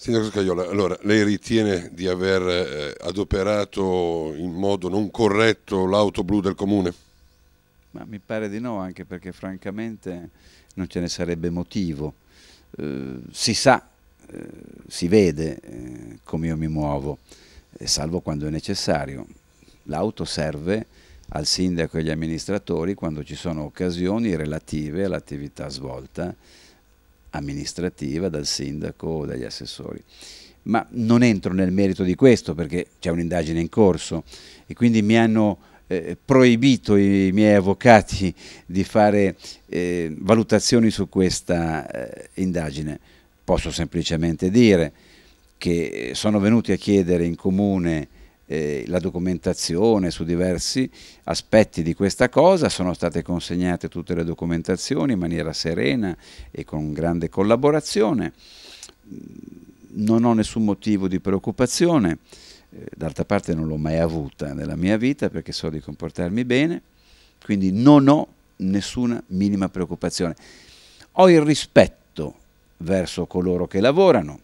Sindaco Scaiola, allora, lei ritiene di aver eh, adoperato in modo non corretto l'auto blu del comune? Ma mi pare di no, anche perché francamente non ce ne sarebbe motivo. Eh, si sa, eh, si vede eh, come io mi muovo, eh, salvo quando è necessario. L'auto serve al sindaco e agli amministratori quando ci sono occasioni relative all'attività svolta amministrativa, dal sindaco o dagli assessori. Ma non entro nel merito di questo perché c'è un'indagine in corso e quindi mi hanno eh, proibito i miei avvocati di fare eh, valutazioni su questa eh, indagine. Posso semplicemente dire che sono venuti a chiedere in comune eh, la documentazione su diversi aspetti di questa cosa, sono state consegnate tutte le documentazioni in maniera serena e con grande collaborazione, non ho nessun motivo di preoccupazione, eh, d'altra parte non l'ho mai avuta nella mia vita perché so di comportarmi bene, quindi non ho nessuna minima preoccupazione. Ho il rispetto verso coloro che lavorano,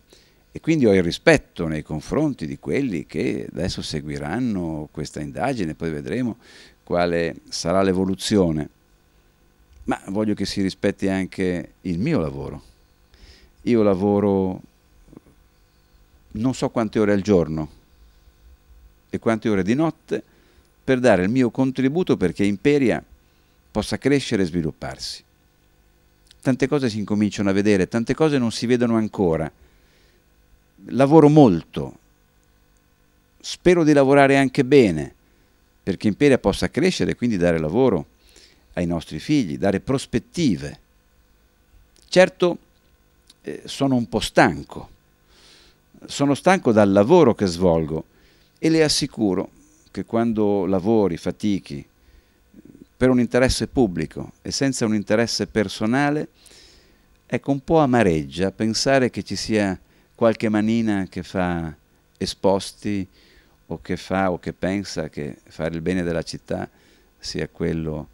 e quindi ho il rispetto nei confronti di quelli che adesso seguiranno questa indagine, poi vedremo quale sarà l'evoluzione. Ma voglio che si rispetti anche il mio lavoro. Io lavoro non so quante ore al giorno e quante ore di notte per dare il mio contributo perché Imperia possa crescere e svilupparsi. Tante cose si incominciano a vedere, tante cose non si vedono ancora lavoro molto, spero di lavorare anche bene, perché Imperia possa crescere e quindi dare lavoro ai nostri figli, dare prospettive. Certo, eh, sono un po' stanco, sono stanco dal lavoro che svolgo e le assicuro che quando lavori, fatichi per un interesse pubblico e senza un interesse personale, ecco un po' amareggia pensare che ci sia qualche manina che fa esposti o che fa o che pensa che fare il bene della città sia quello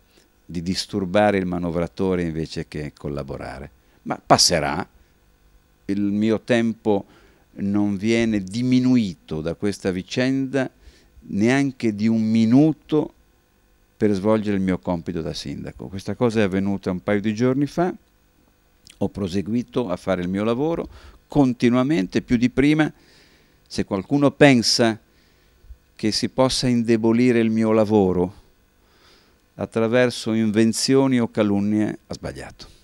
di disturbare il manovratore invece che collaborare. Ma passerà, il mio tempo non viene diminuito da questa vicenda neanche di un minuto per svolgere il mio compito da sindaco. Questa cosa è avvenuta un paio di giorni fa, ho proseguito a fare il mio lavoro continuamente più di prima, se qualcuno pensa che si possa indebolire il mio lavoro attraverso invenzioni o calunnie, ha sbagliato.